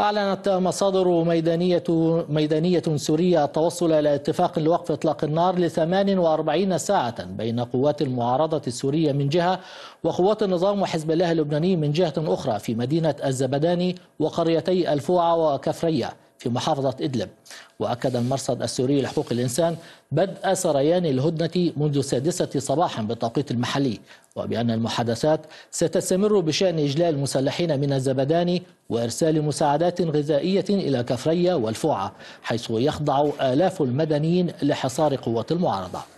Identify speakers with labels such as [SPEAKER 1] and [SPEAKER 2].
[SPEAKER 1] أعلنت مصادر ميدانية ميدانية سورية التوصل إلى اتفاق لوقف إطلاق النار ل 48 ساعة بين قوات المعارضة السورية من جهة وقوات النظام وحزب الله اللبناني من جهة أخرى في مدينة الزبداني وقريتي الفوعة وكفرية في محافظة إدلب وأكد المرصد السوري لحقوق الإنسان بدء سريان الهدنة منذ السادسة صباحا بالتوقيت المحلي وبأن المحادثات ستستمر بشأن إجلاء المسلحين من الزبداني وإرسال مساعدات غذائية إلى كفرية والفوعة حيث يخضع آلاف المدنيين لحصار قوات المعارضة